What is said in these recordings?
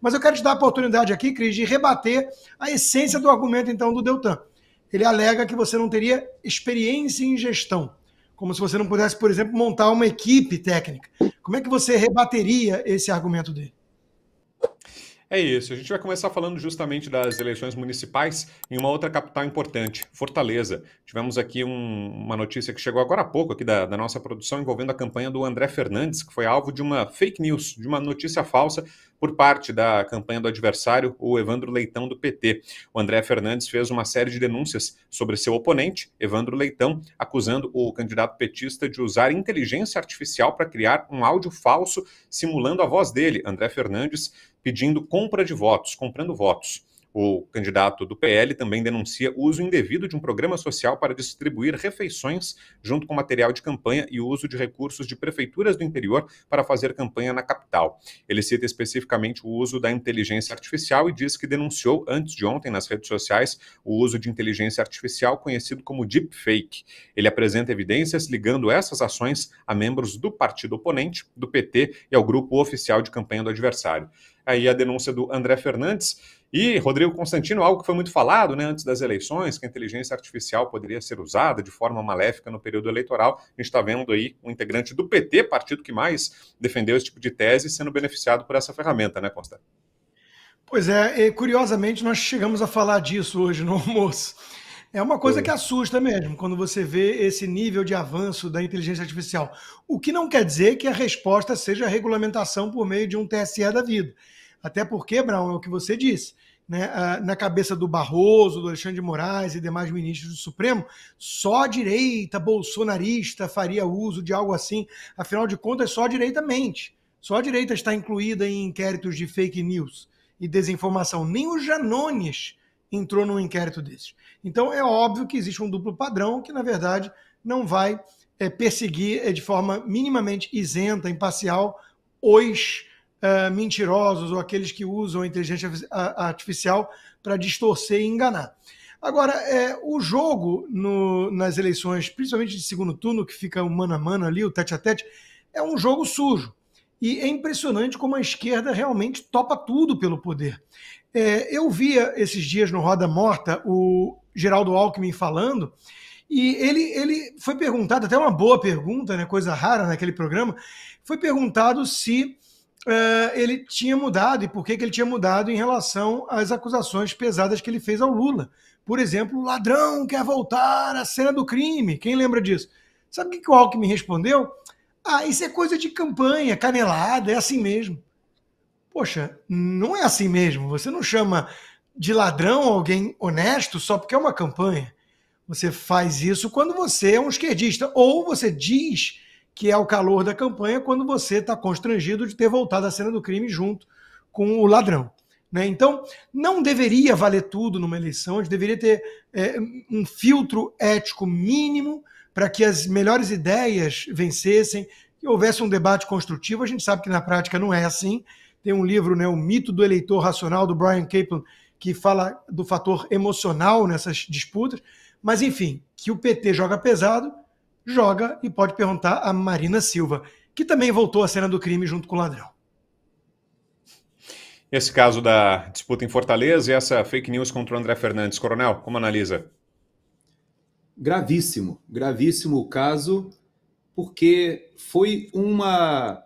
Mas eu quero te dar a oportunidade aqui, Cris, de rebater a essência do argumento, então, do Deltan. Ele alega que você não teria experiência em gestão, como se você não pudesse, por exemplo, montar uma equipe técnica. Como é que você rebateria esse argumento dele? É isso. A gente vai começar falando justamente das eleições municipais em uma outra capital importante, Fortaleza. Tivemos aqui um, uma notícia que chegou agora há pouco aqui da, da, nossa produção envolvendo a campanha do André Fernandes, que foi alvo de uma fake news, de uma notícia falsa por parte da campanha do adversário, o Evandro Leitão do PT. O André Fernandes fez uma série de denúncias sobre seu oponente, Evandro Leitão, acusando o candidato petista de usar inteligência artificial para criar um áudio falso simulando a voz dele, André Fernandes pedindo compra de votos, comprando votos. O candidato do PL também denuncia o uso indevido de um programa social para distribuir refeições junto com material de campanha e o uso de recursos de prefeituras do interior para fazer campanha na capital. Ele cita especificamente o uso da inteligência artificial e diz que denunciou antes de ontem nas redes sociais o uso de inteligência artificial conhecido como deepfake. Ele apresenta evidências ligando essas ações a membros do partido oponente, do PT e ao grupo oficial de campanha do adversário. Aí a denúncia do André Fernandes e, Rodrigo Constantino, algo que foi muito falado né, antes das eleições, que a inteligência artificial poderia ser usada de forma maléfica no período eleitoral. A gente está vendo aí um integrante do PT, partido que mais defendeu esse tipo de tese, sendo beneficiado por essa ferramenta, né, Constantino? Pois é, curiosamente nós chegamos a falar disso hoje no almoço. É uma coisa que assusta mesmo quando você vê esse nível de avanço da inteligência artificial. O que não quer dizer que a resposta seja a regulamentação por meio de um TSE da vida. Até porque, Brown, é o que você disse. Né, ah, na cabeça do Barroso, do Alexandre de Moraes e demais ministros do Supremo, só a direita bolsonarista faria uso de algo assim. Afinal de contas, só a direita mente. Só a direita está incluída em inquéritos de fake news e desinformação. Nem os Janones entrou num inquérito desses. Então, é óbvio que existe um duplo padrão que, na verdade, não vai é, perseguir é, de forma minimamente isenta, imparcial, os eh, mentirosos ou aqueles que usam a inteligência artificial para distorcer e enganar. Agora, é, o jogo no, nas eleições, principalmente de segundo turno, que fica o mano a mano ali, o tete a tete, é um jogo sujo. E é impressionante como a esquerda realmente topa tudo pelo poder. É, eu via esses dias no Roda Morta o Geraldo Alckmin falando, e ele, ele foi perguntado, até uma boa pergunta, né, coisa rara naquele programa, foi perguntado se eh, ele tinha mudado e por que, que ele tinha mudado em relação às acusações pesadas que ele fez ao Lula. Por exemplo, ladrão quer voltar à cena do crime. Quem lembra disso? Sabe o que, que o Alckmin respondeu? Ah, isso é coisa de campanha, canelada, é assim mesmo. Poxa, não é assim mesmo. Você não chama de ladrão alguém honesto só porque é uma campanha. Você faz isso quando você é um esquerdista. Ou você diz que é o calor da campanha quando você está constrangido de ter voltado à cena do crime junto com o ladrão. Né? Então, não deveria valer tudo numa eleição, a gente deveria ter é, um filtro ético mínimo para que as melhores ideias vencessem, que houvesse um debate construtivo. A gente sabe que na prática não é assim. Tem um livro, né, O Mito do Eleitor Racional, do Brian Caplan, que fala do fator emocional nessas disputas. Mas, enfim, que o PT joga pesado joga e pode perguntar a Marina Silva, que também voltou à cena do crime junto com o ladrão. Esse caso da disputa em Fortaleza e essa fake news contra o André Fernandes. Coronel, como analisa? Gravíssimo, gravíssimo o caso, porque foi uma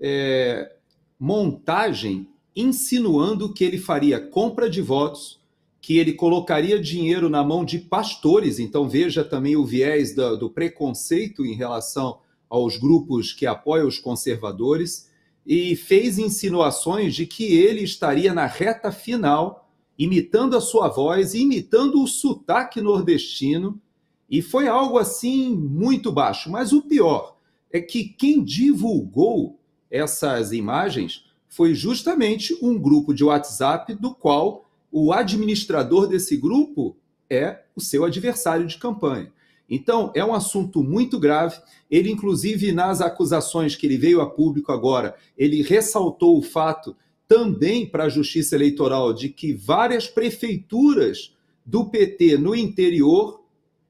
é, montagem insinuando que ele faria compra de votos que ele colocaria dinheiro na mão de pastores, então veja também o viés do, do preconceito em relação aos grupos que apoiam os conservadores, e fez insinuações de que ele estaria na reta final, imitando a sua voz, imitando o sotaque nordestino, e foi algo assim muito baixo. Mas o pior é que quem divulgou essas imagens foi justamente um grupo de WhatsApp do qual o administrador desse grupo é o seu adversário de campanha. Então, é um assunto muito grave. Ele, inclusive, nas acusações que ele veio a público agora, ele ressaltou o fato também para a Justiça Eleitoral de que várias prefeituras do PT no interior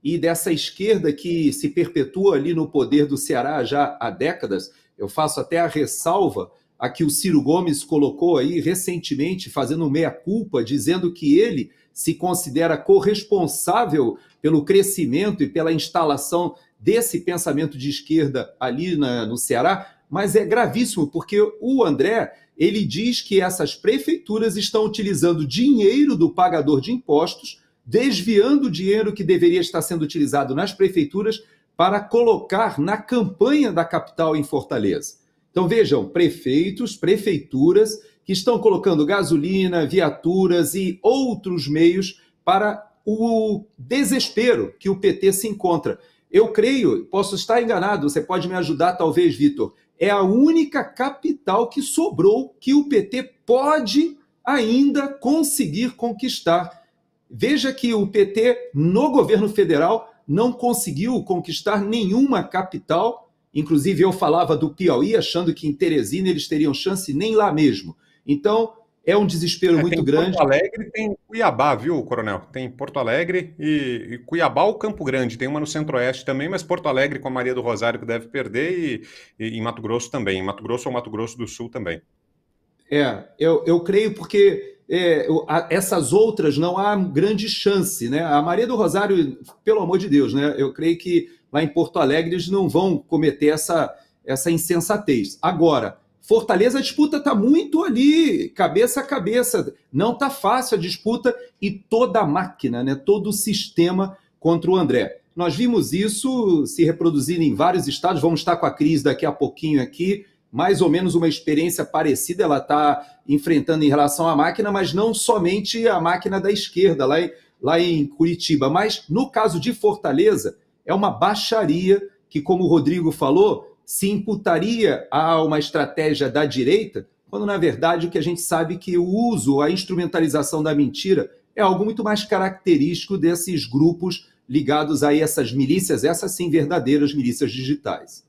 e dessa esquerda que se perpetua ali no poder do Ceará já há décadas, eu faço até a ressalva a que o Ciro Gomes colocou aí recentemente, fazendo meia-culpa, dizendo que ele se considera corresponsável pelo crescimento e pela instalação desse pensamento de esquerda ali na, no Ceará, mas é gravíssimo, porque o André ele diz que essas prefeituras estão utilizando dinheiro do pagador de impostos, desviando o dinheiro que deveria estar sendo utilizado nas prefeituras para colocar na campanha da capital em Fortaleza. Então vejam, prefeitos, prefeituras que estão colocando gasolina, viaturas e outros meios para o desespero que o PT se encontra. Eu creio, posso estar enganado, você pode me ajudar talvez, Vitor. É a única capital que sobrou que o PT pode ainda conseguir conquistar. Veja que o PT no governo federal não conseguiu conquistar nenhuma capital Inclusive, eu falava do Piauí, achando que em Teresina eles teriam chance nem lá mesmo. Então, é um desespero é, muito grande. Porto Alegre tem Cuiabá, viu, Coronel? Tem Porto Alegre e, e Cuiabá ou Campo Grande. Tem uma no Centro-Oeste também, mas Porto Alegre com a Maria do Rosário que deve perder e, e, Mato Grosso também. Em Mato Grosso ou Mato Grosso do Sul também. É, eu, eu creio porque é, essas outras não há grande chance, né? A Maria do Rosário, pelo amor de Deus, né? Eu creio que lá em Porto Alegre, eles não vão cometer essa, essa insensatez. Agora, Fortaleza, a disputa está muito ali, cabeça a cabeça. Não está fácil a disputa e toda a máquina, né, todo o sistema contra o André. Nós vimos isso se reproduzir em vários estados. Vamos estar com a crise daqui a pouquinho aqui. Mais ou menos uma experiência parecida ela está enfrentando em relação à máquina, mas não somente a máquina da esquerda lá em, lá em Curitiba. Mas no caso de Fortaleza, é uma baixaria que, como o Rodrigo falou, se imputaria a uma estratégia da direita, quando na verdade o que a gente sabe é que o uso, a instrumentalização da mentira é algo muito mais característico desses grupos ligados a essas milícias, essas sim verdadeiras milícias digitais.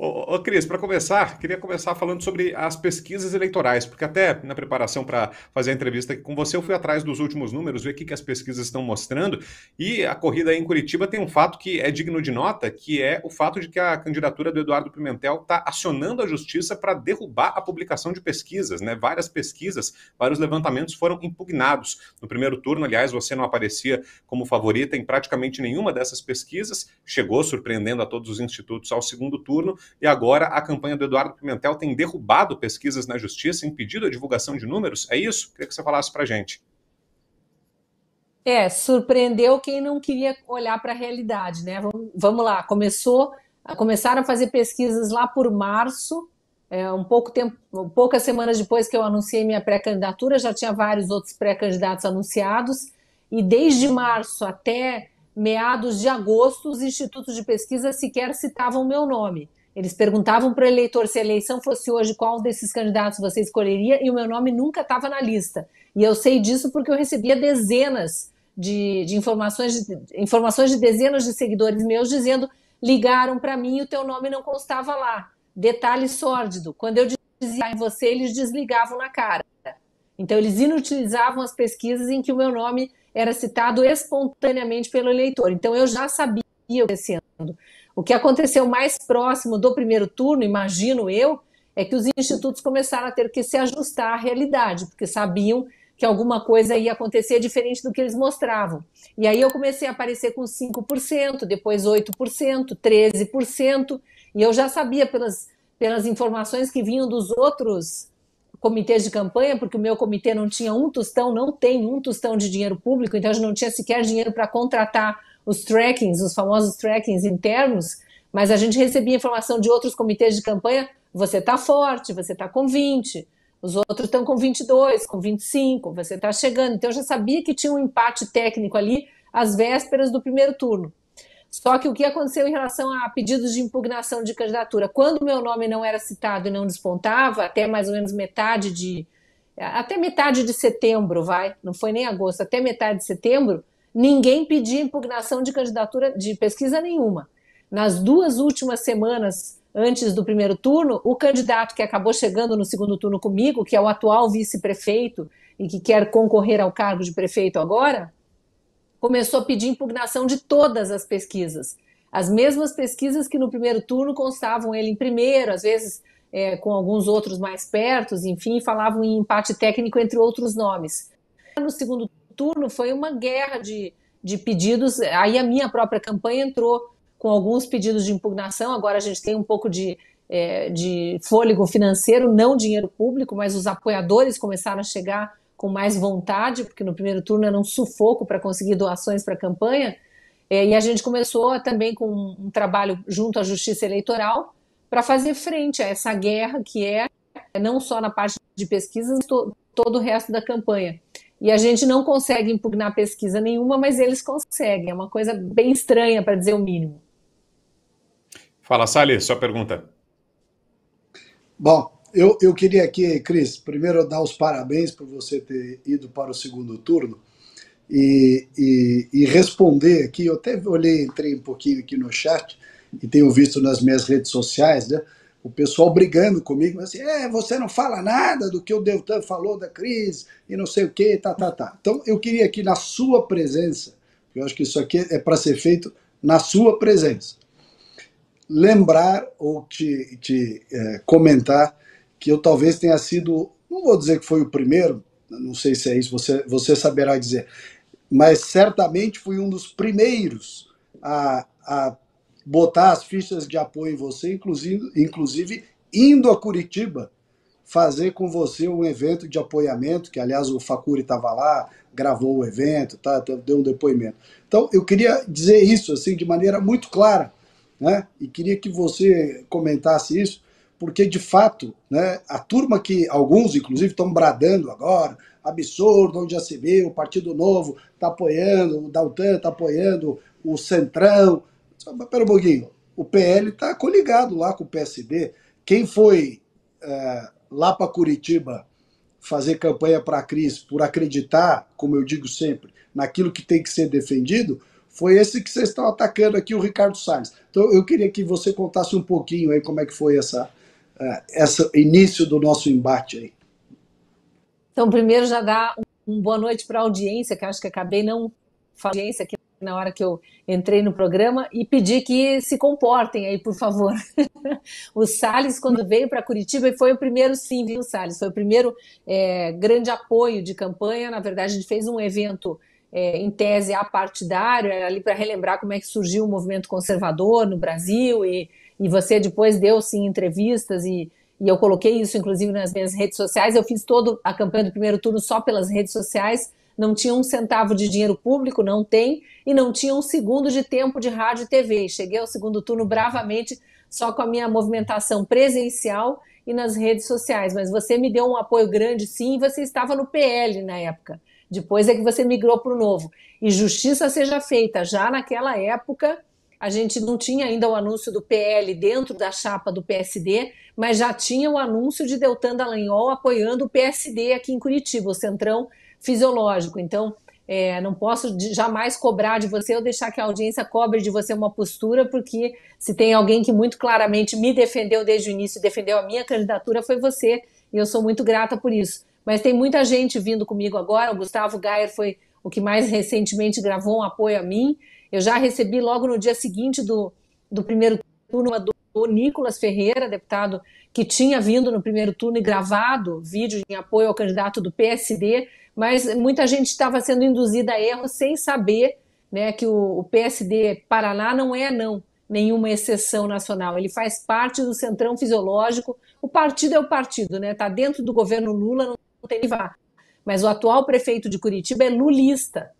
Ô, ô Cris, para começar, queria começar falando sobre as pesquisas eleitorais, porque até na preparação para fazer a entrevista aqui com você, eu fui atrás dos últimos números, ver o que, que as pesquisas estão mostrando, e a corrida em Curitiba tem um fato que é digno de nota, que é o fato de que a candidatura do Eduardo Pimentel está acionando a justiça para derrubar a publicação de pesquisas, né? Várias pesquisas, vários levantamentos foram impugnados. No primeiro turno, aliás, você não aparecia como favorita em praticamente nenhuma dessas pesquisas, chegou surpreendendo a todos os institutos ao segundo turno, e agora a campanha do Eduardo Pimentel tem derrubado pesquisas na justiça, impedido a divulgação de números. É isso? Queria que você falasse para gente. É, surpreendeu quem não queria olhar para a realidade, né? Vamos, vamos lá, começou, começaram a fazer pesquisas lá por março, é, um pouco tempo, poucas semanas depois que eu anunciei minha pré-candidatura, já tinha vários outros pré-candidatos anunciados, e desde março até meados de agosto, os institutos de pesquisa sequer citavam meu nome. Eles perguntavam para o eleitor se a eleição fosse hoje, qual desses candidatos você escolheria, e o meu nome nunca estava na lista. E eu sei disso porque eu recebia dezenas de, de informações, de, informações de dezenas de seguidores meus dizendo: ligaram para mim e o teu nome não constava lá. Detalhe sórdido. Quando eu dizia em você, eles desligavam na cara. Então, eles inutilizavam as pesquisas em que o meu nome era citado espontaneamente pelo eleitor. Então, eu já sabia o que ia sendo. O que aconteceu mais próximo do primeiro turno, imagino eu, é que os institutos começaram a ter que se ajustar à realidade, porque sabiam que alguma coisa ia acontecer diferente do que eles mostravam. E aí eu comecei a aparecer com 5%, depois 8%, 13%, e eu já sabia pelas, pelas informações que vinham dos outros comitês de campanha, porque o meu comitê não tinha um tostão, não tem um tostão de dinheiro público, então gente não tinha sequer dinheiro para contratar os trackings, os famosos trackings internos, mas a gente recebia informação de outros comitês de campanha: você está forte, você está com 20, os outros estão com 22, com 25, você está chegando. Então eu já sabia que tinha um empate técnico ali às vésperas do primeiro turno. Só que o que aconteceu em relação a pedidos de impugnação de candidatura? Quando meu nome não era citado e não despontava, até mais ou menos metade de. Até metade de setembro, vai, não foi nem agosto, até metade de setembro, ninguém pedia impugnação de candidatura de pesquisa nenhuma. Nas duas últimas semanas antes do primeiro turno, o candidato que acabou chegando no segundo turno comigo, que é o atual vice-prefeito e que quer concorrer ao cargo de prefeito agora, começou a pedir impugnação de todas as pesquisas. As mesmas pesquisas que no primeiro turno constavam ele em primeiro, às vezes é, com alguns outros mais perto, enfim, falavam em empate técnico entre outros nomes. No segundo turno foi uma guerra de, de pedidos. Aí a minha própria campanha entrou com alguns pedidos de impugnação. Agora a gente tem um pouco de, é, de fôlego financeiro, não dinheiro público, mas os apoiadores começaram a chegar com mais vontade, porque no primeiro turno era um sufoco para conseguir doações para a campanha. É, e a gente começou também com um, trabalho junto à Justiça Eleitoral para fazer frente a essa guerra que é não só na parte de pesquisas, to, todo o resto da campanha. E a gente não consegue impugnar pesquisa nenhuma, mas eles conseguem. É uma coisa bem estranha, para dizer o mínimo. Fala, Sally, sua pergunta. Bom, eu, eu queria aqui, Cris, primeiro dar os parabéns por você ter ido para o segundo turno e, e, e responder aqui. Eu até olhei, entrei um pouquinho aqui no chat e tenho visto nas minhas redes sociais, né? o pessoal brigando comigo, assim, é, você não fala nada do que o Deltan falou da crise e não sei o que, tá, tá, tá. Então eu queria aqui na sua presença, eu acho que isso aqui é para ser feito na sua presença, lembrar ou te, te é, comentar que eu talvez tenha sido, não vou dizer que foi o primeiro, não sei se é isso, você, você saberá dizer, mas certamente fui um dos primeiros a, a botar as fichas de apoio em você, inclusive, inclusive indo a Curitiba fazer com você um evento de apoiamento, que aliás o Facuri estava lá, gravou o evento, tá, tá, deu um depoimento. Então eu queria dizer isso assim de maneira muito clara, né? E queria que você comentasse isso, porque de fato, né, a turma que alguns inclusive estão bradando agora, absurdo, onde já se o Partido Novo está apoiando, o Daltan está apoiando, o Centrão, só, mas pera um pouquinho, o PL está coligado lá com o PSD. Quem foi é, lá para Curitiba fazer campanha para a Cris por acreditar, como eu digo sempre, naquilo que tem que ser defendido, foi esse que vocês estão atacando aqui, o Ricardo Salles. Então eu queria que você contasse um pouquinho aí como é que foi essa, é, esse início do nosso embate aí. Então primeiro já dá um boa noite para a audiência, que acho que acabei não audiência aqui na hora que eu entrei no programa e pedi que se comportem aí, por favor. o Salles, quando veio para Curitiba, foi o primeiro, sim, viu, Salles? Foi o primeiro é, grande apoio de campanha. Na verdade, a gente fez um evento. É, em tese apartidário, era ali para relembrar como é que surgiu o movimento conservador no Brasil, e, e você depois deu sim entrevistas e, e eu coloquei isso inclusive nas minhas redes sociais. Eu fiz toda a campanha do primeiro turno só pelas redes sociais, não tinha um centavo de dinheiro público, não tem, e não tinha um segundo de tempo de rádio e TV. Cheguei ao segundo turno bravamente, só com a minha movimentação presencial e nas redes sociais. Mas você me deu um apoio grande, sim, você estava no PL na época. Depois é que você migrou para o novo. E justiça seja feita. Já naquela época, a gente não tinha ainda o anúncio do PL dentro da chapa do PSD, mas já tinha o anúncio de Deltan Dallagnol apoiando o PSD aqui em Curitiba. O Centrão fisiológico. Então, é, não posso jamais cobrar de você ou deixar que a audiência cobre de você uma postura, porque se tem alguém que muito claramente me defendeu desde o início, defendeu a minha candidatura, foi você. E eu sou muito grata por isso. Mas tem muita gente vindo comigo agora. O Gustavo Gayer foi o que mais recentemente gravou um apoio a mim. Eu já recebi logo no dia seguinte do, do primeiro turno do Nicolas Ferreira, deputado que tinha vindo no primeiro turno e gravado vídeo em apoio ao candidato do PSD mas muita gente estava sendo induzida a erro sem saber né, que o, o PSD Paraná não é, não, nenhuma exceção nacional. Ele faz parte do centrão fisiológico. O partido é o partido, né? Está dentro do governo Lula, não tem vá. Mas o atual prefeito de Curitiba é lulista.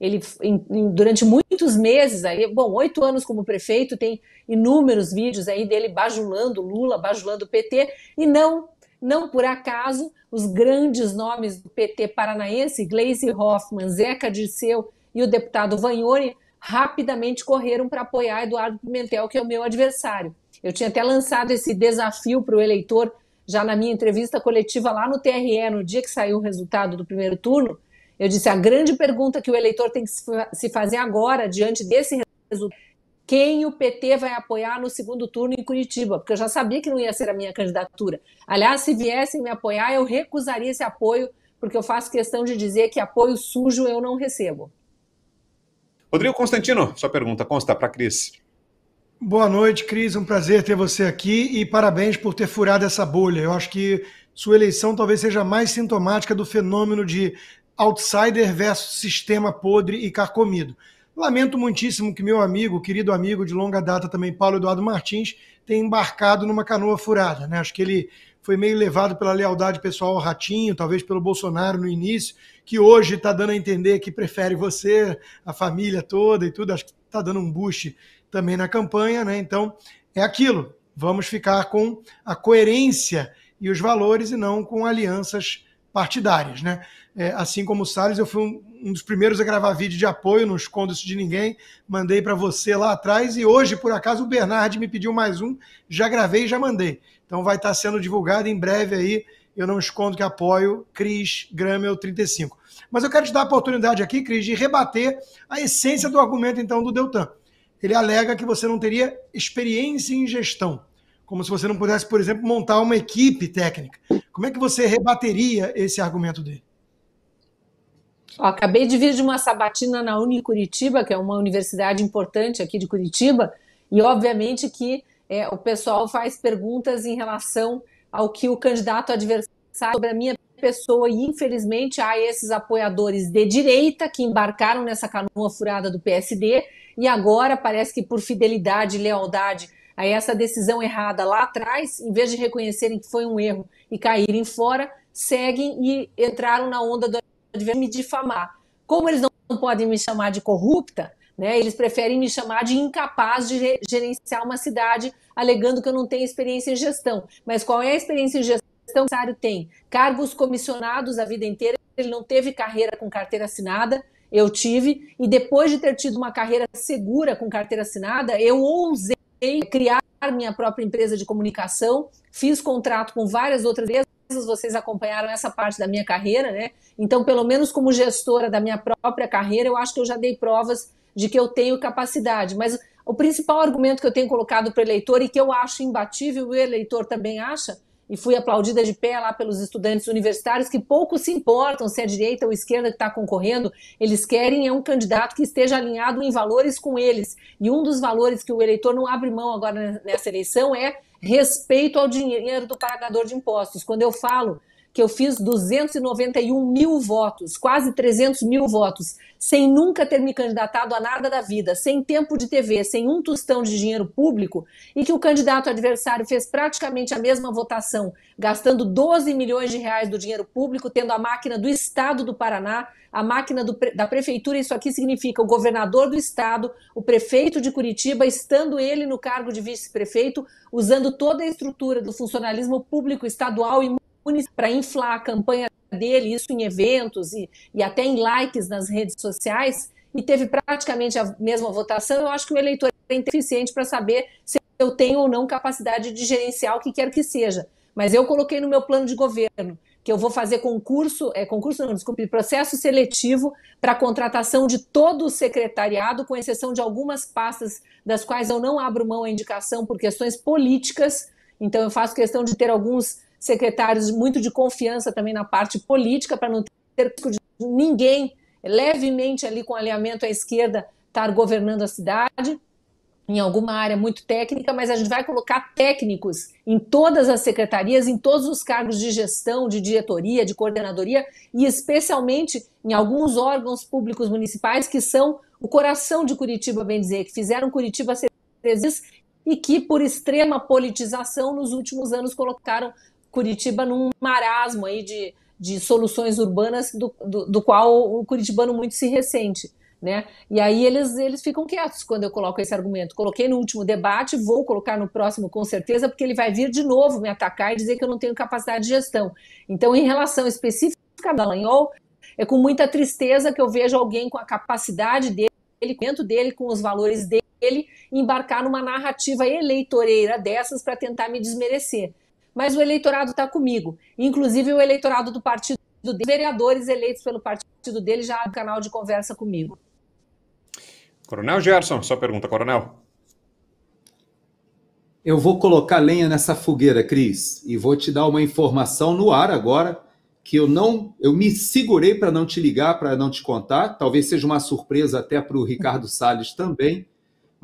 Ele, em, em, durante muitos meses, aí, bom, oito anos como prefeito, tem inúmeros vídeos aí dele bajulando Lula, bajulando o PT, e não não por acaso, os grandes nomes do PT paranaense, Gleisi Hoffmann, Zeca Dirceu e o deputado Vanhoni, rapidamente correram para apoiar Eduardo Pimentel, que é o meu adversário. Eu tinha até lançado esse desafio para o eleitor já na minha entrevista coletiva lá no TRE, no dia que saiu o resultado do primeiro turno. Eu disse: a grande pergunta que o eleitor tem que se fazer agora, diante desse resultado, quem o PT vai apoiar no segundo turno em Curitiba, porque eu já sabia que não ia ser a minha candidatura. Aliás, se viessem me apoiar, eu recusaria esse apoio, porque eu faço questão de dizer que apoio sujo eu não recebo. Rodrigo Constantino, sua pergunta consta para a Cris. Boa noite, Cris. Um prazer ter você aqui e parabéns por ter furado essa bolha. Eu acho que sua eleição talvez seja mais sintomática do fenômeno de outsider versus sistema podre e carcomido. Lamento muitíssimo que meu amigo, querido amigo de longa data também, Paulo Eduardo Martins, tenha embarcado numa canoa furada. Né? Acho que ele foi meio levado pela lealdade pessoal ao Ratinho, talvez pelo Bolsonaro no início, que hoje está dando a entender que prefere você, a família toda e tudo. Acho que está dando um boost também na campanha. Né? Então, é aquilo. Vamos ficar com a coerência e os valores e não com alianças partidárias. Né? É, assim como o Salles, eu fui um, um, dos primeiros a gravar vídeo de apoio, não escondo isso de ninguém, mandei para você lá atrás e hoje, por acaso, o Bernard me pediu mais um, já gravei e já mandei. Então vai estar tá sendo divulgado em breve aí, eu não escondo que apoio, Cris Gramel 35. Mas eu quero te dar a oportunidade aqui, Cris, de rebater a essência do argumento então do Deltan. Ele alega que você não teria experiência em gestão, como se você não pudesse, por exemplo, montar uma equipe técnica. Como é que você rebateria esse argumento dele? Ó, acabei de vir de uma sabatina na Uni Curitiba, que é uma universidade importante aqui de Curitiba, e obviamente que é, o pessoal faz perguntas em relação ao que o candidato adversário sobre a minha pessoa, e infelizmente há esses apoiadores de direita que embarcaram nessa canoa furada do PSD e agora parece que por fidelidade e lealdade a essa decisão errada lá atrás, em vez de reconhecerem que foi um erro e caírem fora, seguem e entraram na onda do devem me difamar. Como eles não podem me chamar de corrupta, né, eles preferem me chamar de incapaz de gerenciar uma cidade, alegando que eu não tenho experiência em gestão. Mas qual é a experiência em gestão que o empresário tem? Cargos comissionados a vida inteira, ele não teve carreira com carteira assinada, eu tive, e depois de ter tido uma carreira segura com carteira assinada, eu ousei criar minha própria empresa de comunicação, fiz contrato com várias outras empresas, vocês acompanharam essa parte da minha carreira, né? Então, pelo menos como gestora da minha própria carreira, eu acho que eu já dei provas de que eu tenho capacidade. Mas o principal argumento que eu tenho colocado para o eleitor e que eu acho imbatível, o eleitor também acha, e fui aplaudida de pé lá pelos estudantes universitários que pouco se importam se é direita ou esquerda que está concorrendo, eles querem é um candidato que esteja alinhado em valores com eles. E um dos valores que o eleitor não abre mão agora nessa eleição é respeito ao dinheiro do pagador de impostos. Quando eu falo que eu fiz 291 mil votos, quase 300 mil votos, sem nunca ter me candidatado a nada da vida, sem tempo de TV, sem um tostão de dinheiro público, e que o candidato adversário fez praticamente a mesma votação, gastando 12 milhões de reais do dinheiro público, tendo a máquina do Estado do Paraná, a máquina do, da Prefeitura, isso aqui significa o governador do Estado, o prefeito de Curitiba, estando ele no cargo de vice-prefeito, usando toda a estrutura do funcionalismo público estadual e para inflar a campanha dele, isso em eventos e, e até em likes nas redes sociais, e teve praticamente a mesma votação, eu acho que o eleitor é insuficiente para saber se eu tenho ou não capacidade de gerenciar o que quer que seja. Mas eu coloquei no meu plano de governo que eu vou fazer concurso, é concurso não, desculpe, processo seletivo para contratação de todo o secretariado, com exceção de algumas pastas das quais eu não abro mão a indicação por questões políticas. Então eu faço questão de ter alguns secretários muito de confiança também na parte política, para não ter ninguém levemente ali com alinhamento à esquerda estar governando a cidade em alguma área muito técnica, mas a gente vai colocar técnicos em todas as secretarias, em todos os cargos de gestão, de diretoria, de coordenadoria e especialmente em alguns órgãos públicos municipais que são o coração de Curitiba, bem dizer, que fizeram Curitiba ser e que por extrema politização nos últimos anos colocaram Curitiba num marasmo aí de, de soluções urbanas do, do, do qual o curitibano muito se ressente. Né? E aí eles, eles ficam quietos quando eu coloco esse argumento. Coloquei no último debate, vou colocar no próximo com certeza, porque ele vai vir de novo me atacar e dizer que eu não tenho capacidade de gestão. Então, em relação específica a Dallagnol, é com muita tristeza que eu vejo alguém com a capacidade dele, dentro dele, com os valores dele, embarcar numa narrativa eleitoreira dessas para tentar me desmerecer mas o eleitorado está comigo. Inclusive o eleitorado do partido dele, vereadores eleitos pelo partido dele já abre canal de conversa comigo. Coronel Gerson, sua pergunta, coronel. Eu vou colocar lenha nessa fogueira, Cris, e vou te dar uma informação no ar agora que eu não, eu me segurei para não te ligar, para não te contar. Talvez seja uma surpresa até para o Ricardo Salles também,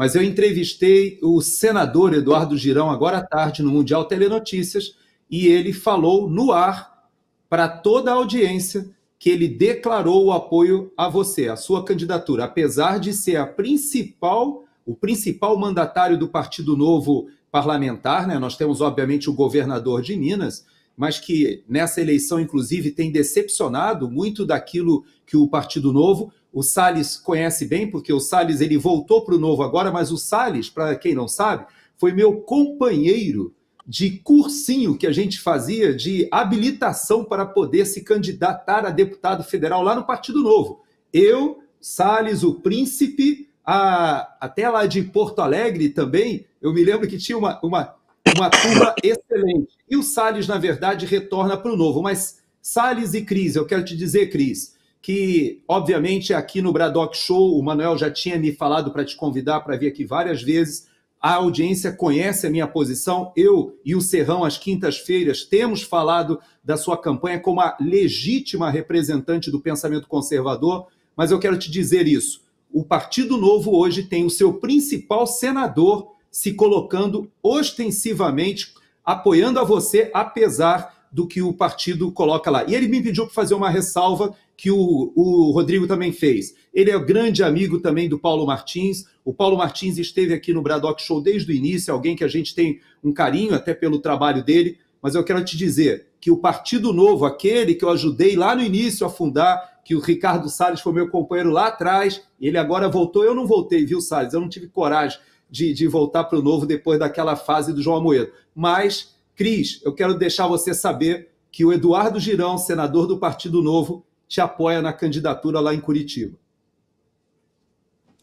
mas eu entrevistei o senador Eduardo Girão agora à tarde no Mundial Telenotícias e ele falou no ar para toda a audiência que ele declarou o apoio a você, a sua candidatura, apesar de ser a principal, o principal mandatário do Partido Novo parlamentar, né? Nós temos obviamente o governador de Minas, mas que nessa eleição inclusive tem decepcionado muito daquilo que o Partido Novo o Salles conhece bem, porque o Salles ele voltou para o novo agora, mas o Salles, para quem não sabe, foi meu companheiro de cursinho que a gente fazia de habilitação para poder se candidatar a deputado federal lá no Partido Novo. Eu, Salles, o Príncipe, a, até lá de Porto Alegre também, eu me lembro que tinha uma, uma, uma turma excelente. E o Salles, na verdade, retorna para o Novo. Mas Salles e Cris, eu quero te dizer, Cris, que, obviamente, aqui no Braddock Show, o Manuel já tinha me falado para te convidar para vir aqui várias vezes. A audiência conhece a minha posição. Eu e o Serrão, às quintas-feiras, temos falado da sua campanha como a legítima representante do pensamento conservador, mas eu quero te dizer isso. O Partido Novo hoje tem o seu principal senador se colocando ostensivamente apoiando a você, apesar do que o partido coloca lá. E ele me pediu para fazer uma ressalva que o, o Rodrigo também fez. Ele é grande amigo também do Paulo Martins. O Paulo Martins esteve aqui no Braddock Show desde o início, alguém que a gente tem um carinho até pelo trabalho dele. Mas eu quero te dizer que o Partido Novo, aquele que eu ajudei lá no início a fundar, que o Ricardo Salles foi meu companheiro lá atrás, ele agora voltou. Eu não voltei, viu, Salles? Eu não tive coragem de, de voltar para o Novo depois daquela fase do João Amoedo. Mas, Cris, eu quero deixar você saber que o Eduardo Girão, senador do Partido Novo, te apoia na candidatura lá em Curitiba.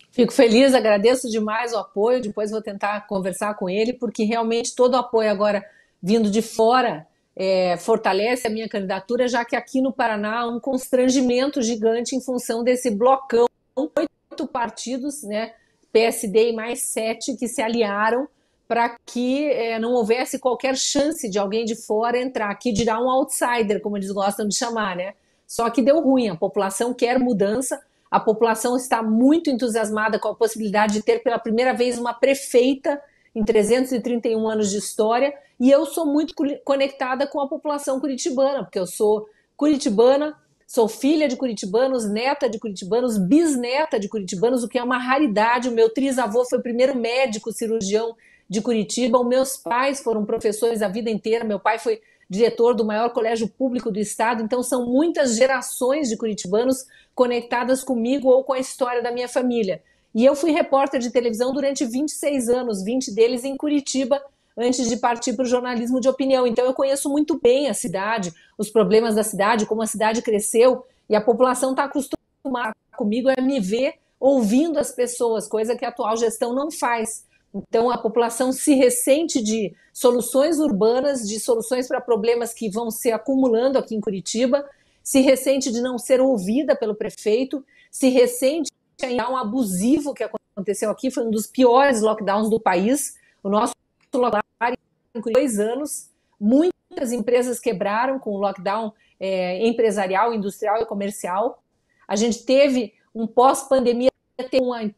Fico feliz, agradeço demais o apoio. Depois vou tentar conversar com ele, porque realmente todo o apoio agora vindo de fora é, fortalece a minha candidatura, já que aqui no Paraná há um constrangimento gigante em função desse blocão. Oito partidos, né, PSD e mais sete, que se aliaram para que é, não houvesse qualquer chance de alguém de fora entrar. Aqui dirá um outsider, como eles gostam de chamar, né? Só que deu ruim, a população quer mudança, a população está muito entusiasmada com a possibilidade de ter pela primeira vez uma prefeita em 331 anos de história, e eu sou muito conectada com a população curitibana, porque eu sou curitibana, sou filha de curitibanos, neta de curitibanos, bisneta de curitibanos, o que é uma raridade. O meu trisavô foi o primeiro médico cirurgião de Curitiba. Os meus pais foram professores a vida inteira. Meu pai foi diretor do maior colégio público do estado. Então, são muitas gerações de curitibanos conectadas comigo ou com a história da minha família. E eu fui repórter de televisão durante 26 anos, 20 deles em Curitiba, antes de partir para o jornalismo de opinião. Então, eu conheço muito bem a cidade, os problemas da cidade, como a cidade cresceu e a população está acostumada comigo a me ver ouvindo as pessoas, coisa que a atual gestão não faz. Então, a população se ressente de soluções urbanas, de soluções para problemas que vão se acumulando aqui em Curitiba, se ressente de não ser ouvida pelo prefeito, se ressente de um abusivo que aconteceu aqui, foi um dos piores lockdowns do país. O nosso lockdown em dois anos, muitas empresas quebraram com o lockdown é, empresarial, industrial e comercial. A gente teve um pós-pandemia,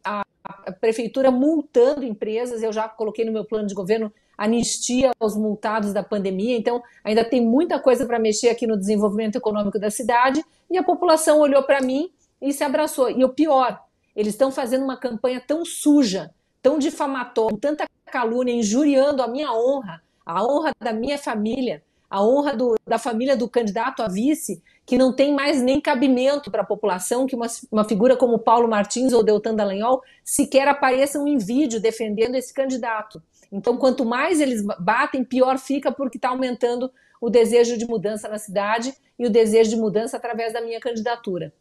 a, prefeitura multando empresas, eu já coloquei no meu plano de governo anistia aos multados da pandemia, então ainda tem muita coisa para mexer aqui no desenvolvimento econômico da cidade, e a população olhou para mim e se abraçou. E o pior, eles estão fazendo uma campanha tão suja, tão difamatória, com tanta calúnia, injuriando a minha honra, a honra da minha família, a honra do, da família do candidato a vice, que não tem mais nem cabimento para a população que uma, uma figura como Paulo Martins ou Deltan Dallagnol sequer apareçam em vídeo defendendo esse candidato. Então, quanto mais eles batem, pior fica, porque está aumentando o desejo de mudança na cidade e o desejo de mudança através da minha candidatura.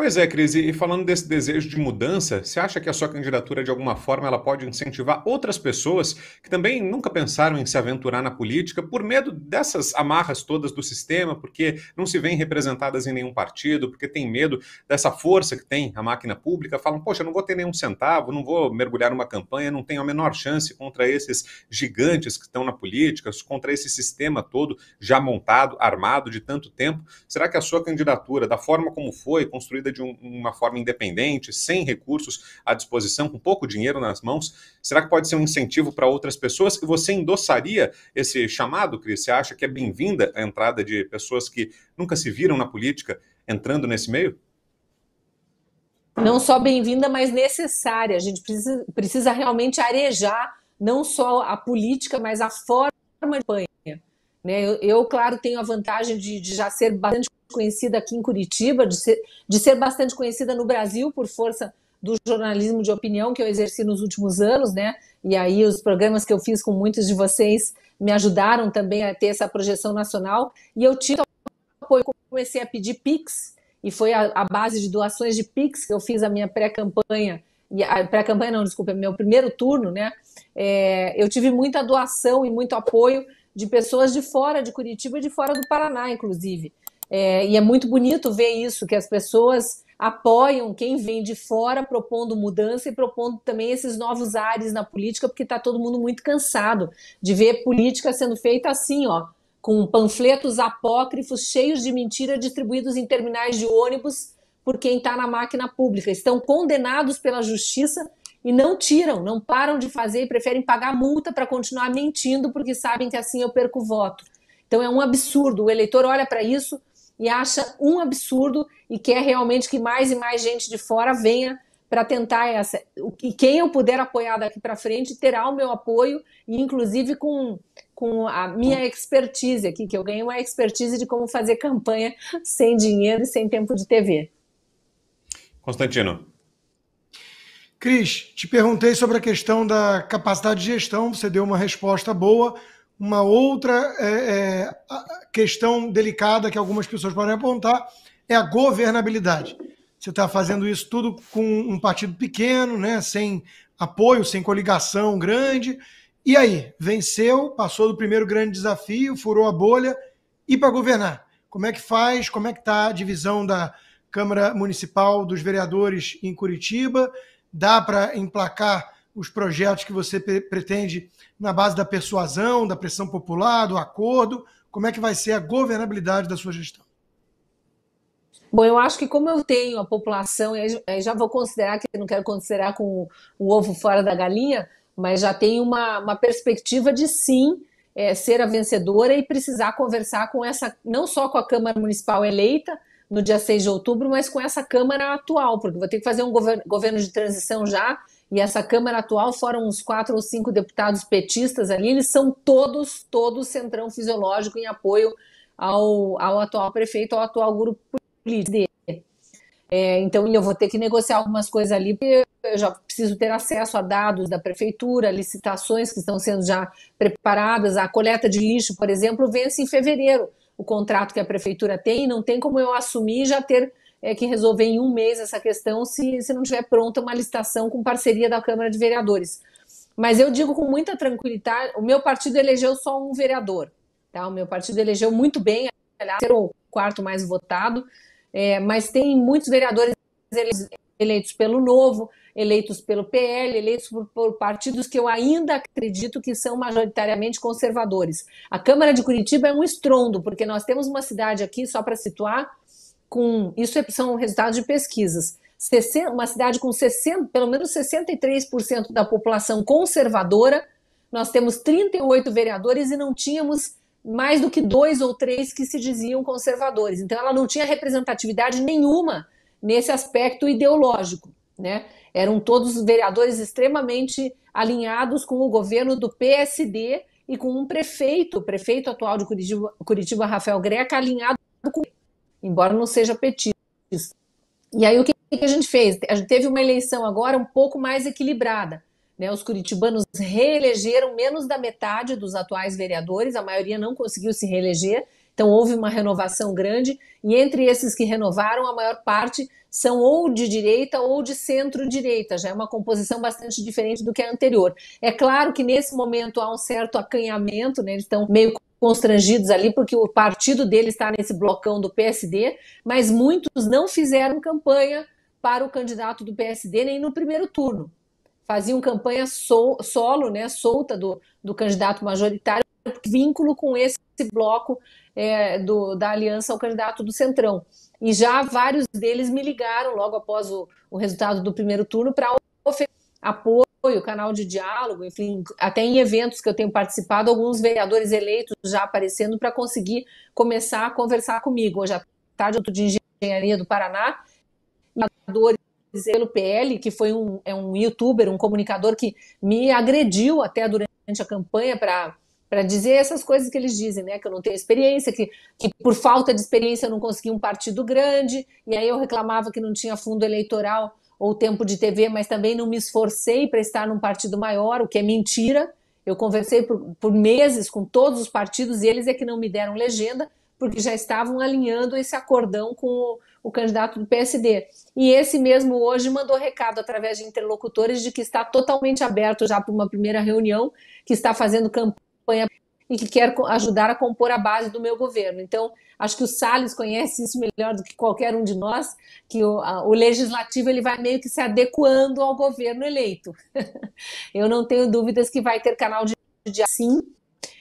Pois é, Cris, e falando desse desejo de mudança, você acha que a sua candidatura, de alguma forma, ela pode incentivar outras pessoas que também nunca pensaram em se aventurar na política por medo dessas amarras todas do sistema, porque não se vêem representadas em nenhum partido, porque tem medo dessa força que tem a máquina pública, falam, poxa, eu não vou ter nenhum centavo, não vou mergulhar numa campanha, não tenho a menor chance contra esses gigantes que estão na política, contra esse sistema todo já montado, armado de tanto tempo. Será que a sua candidatura, da forma como foi construída vida de um, uma forma independente, sem recursos à disposição, com pouco dinheiro nas mãos? Será que pode ser um incentivo para outras pessoas? E você endossaria esse chamado, Cris? Você acha que é bem-vinda a entrada de pessoas que nunca se viram na política entrando nesse meio? Não só bem-vinda, mas necessária. A gente precisa, precisa realmente arejar não só a política, mas a forma de campanha. Né? Eu, eu, claro, tenho a vantagem de, de, já ser bastante conhecida aqui em Curitiba, de ser, de ser bastante conhecida no Brasil por força do jornalismo de opinião que eu exerci nos últimos anos, né? E aí os programas que eu fiz com muitos de vocês me ajudaram também a ter essa projeção nacional. E eu tive apoio, comecei a pedir Pix, e foi a, a base de doações de Pix que eu fiz a minha pré-campanha e a pré-campanha não, desculpa, é meu primeiro turno, né? É, eu tive muita doação e muito apoio de pessoas de fora de Curitiba e de fora do Paraná, inclusive. É, e é muito bonito ver isso, que as pessoas apoiam quem vem de fora propondo mudança e propondo também esses novos ares na política, porque está todo mundo muito cansado de ver política sendo feita assim, ó, com panfletos apócrifos cheios de mentira distribuídos em terminais de ônibus por quem está na máquina pública. Estão condenados pela justiça e não tiram, não param de fazer e preferem pagar multa para continuar mentindo porque sabem que assim eu perco voto. Então é um absurdo. O eleitor olha para isso e acha um absurdo e quer realmente que mais e mais gente de fora venha para tentar essa. E quem eu puder apoiar daqui para frente terá o meu apoio, e inclusive com, com a minha expertise aqui, que eu ganhei uma expertise de como fazer campanha sem dinheiro e sem tempo de TV. Constantino. Cris, te perguntei sobre a questão da capacidade de gestão, você deu uma resposta boa. Uma outra é, é, questão delicada que algumas pessoas podem apontar é a governabilidade. Você está fazendo isso tudo com um partido pequeno, né, sem apoio, sem coligação grande. E aí, venceu, passou do primeiro grande desafio, furou a bolha e para governar. Como é que faz? Como é que está a divisão da Câmara Municipal dos Vereadores em Curitiba? dá para emplacar os projetos que você pretende na base da persuasão, da pressão popular, do acordo? Como é que vai ser a governabilidade da sua gestão? Bom, eu acho que como eu tenho a população, e já vou considerar que não quero considerar com o ovo fora da galinha, mas já tenho uma, uma perspectiva de sim é, ser a vencedora e precisar conversar com essa, não só com a Câmara Municipal eleita, no dia 6 de outubro, mas com essa Câmara atual, porque vou ter que fazer um governo, governo de transição já, e essa Câmara atual, foram uns quatro ou cinco deputados petistas ali, eles são todos, todos centrão fisiológico em apoio ao, ao atual prefeito, ao atual grupo político É, então eu vou ter que negociar algumas coisas ali, porque eu já preciso ter acesso a dados da prefeitura, licitações que estão sendo já preparadas, a coleta de lixo, por exemplo, vence em fevereiro o contrato que a prefeitura tem, não tem como eu assumir já ter é, que resolver em um mês essa questão se, se não tiver pronta uma licitação com parceria da Câmara de Vereadores. Mas eu digo com muita tranquilidade, o meu partido elegeu só um vereador, tá? O meu partido elegeu muito bem, aliás, ser é o quarto mais votado, é, mas tem muitos vereadores eleitos pelo Novo, eleitos pelo PL, eleitos por, por, partidos que eu ainda acredito que são majoritariamente conservadores. A Câmara de Curitiba é um estrondo, porque nós temos uma cidade aqui, só para situar, com. Isso é, são resultados de pesquisas. Uma cidade com 60, pelo menos 63% da população conservadora, nós temos 38 vereadores e não tínhamos mais do que dois ou três que se diziam conservadores. Então, ela não tinha representatividade nenhuma nesse aspecto ideológico. Né? Eram todos vereadores extremamente alinhados com o governo do PSD e com um prefeito, o prefeito atual de Curitiba, Curitiba Rafael Greca, alinhado com ele, embora não seja petista. E aí o que, que a gente fez? A gente teve uma eleição agora um pouco mais equilibrada. Né? Os curitibanos reelegeram menos da metade dos atuais vereadores, a maioria não conseguiu se reeleger, então houve uma renovação grande e entre esses que renovaram, a maior parte são ou de direita ou de centro-direita, já é uma composição bastante diferente do que a anterior. É claro que nesse momento há um certo acanhamento, né? Eles estão meio constrangidos ali porque o partido dele está nesse blocão do PSD, mas muitos não fizeram campanha para o candidato do PSD nem no primeiro turno. Faziam campanha sol, solo, né, solta do, do candidato majoritário, vínculo com esse bloco é, do, da aliança ao candidato do Centrão. E já vários deles me ligaram logo após o, o resultado do primeiro turno para oferecer apoio, canal de diálogo, enfim, até em eventos que eu tenho participado, alguns vereadores eleitos já aparecendo para conseguir começar a conversar comigo. Hoje à tarde, outro de Engenharia do Paraná, vereadores pelo PL, que foi um, é um youtuber, um comunicador que me agrediu até durante a campanha para para dizer essas coisas que eles dizem, né? Que eu não tenho experiência, que, que por falta de experiência eu não consegui um partido grande, e aí eu reclamava que não tinha fundo eleitoral ou tempo de TV, mas também não me esforcei para estar num partido maior, o que é mentira. Eu conversei por, por meses com todos os partidos e eles é que não me deram legenda, porque já estavam alinhando esse acordão com o, o candidato do PSD. E esse mesmo hoje mandou recado através de interlocutores de que está totalmente aberto já para uma primeira reunião, que está fazendo campanha campanha e que quer ajudar a compor a base do meu governo. Então, acho que o Salles conhece isso melhor do que qualquer um de nós, que o, a, o legislativo ele vai meio que se adequando ao governo eleito. Eu não tenho dúvidas que vai ter canal de, de sim.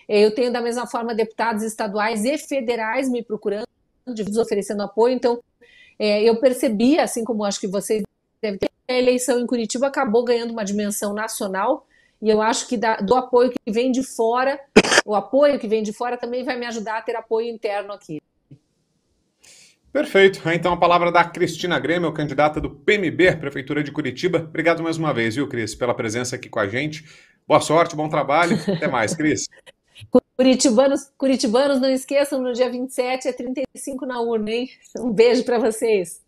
Eu tenho da mesma forma deputados estaduais e federais me procurando, oferecendo apoio. Então, é, eu percebi, assim como acho que vocês devem ter, a eleição em Curitiba acabou ganhando uma dimensão nacional e eu acho que da, do apoio que vem de fora, o apoio que vem de fora também vai me ajudar a ter apoio interno aqui. Perfeito. É, então a palavra da Cristina Grêmio, candidata do PMB, Prefeitura de Curitiba. Obrigado mais uma vez, viu, Cris, pela presença aqui com a gente. Boa sorte, bom trabalho. Até mais, Cris. Curitibanos, curitibanos, não esqueçam, no dia 27 é 35 na urna, hein? Um beijo para vocês.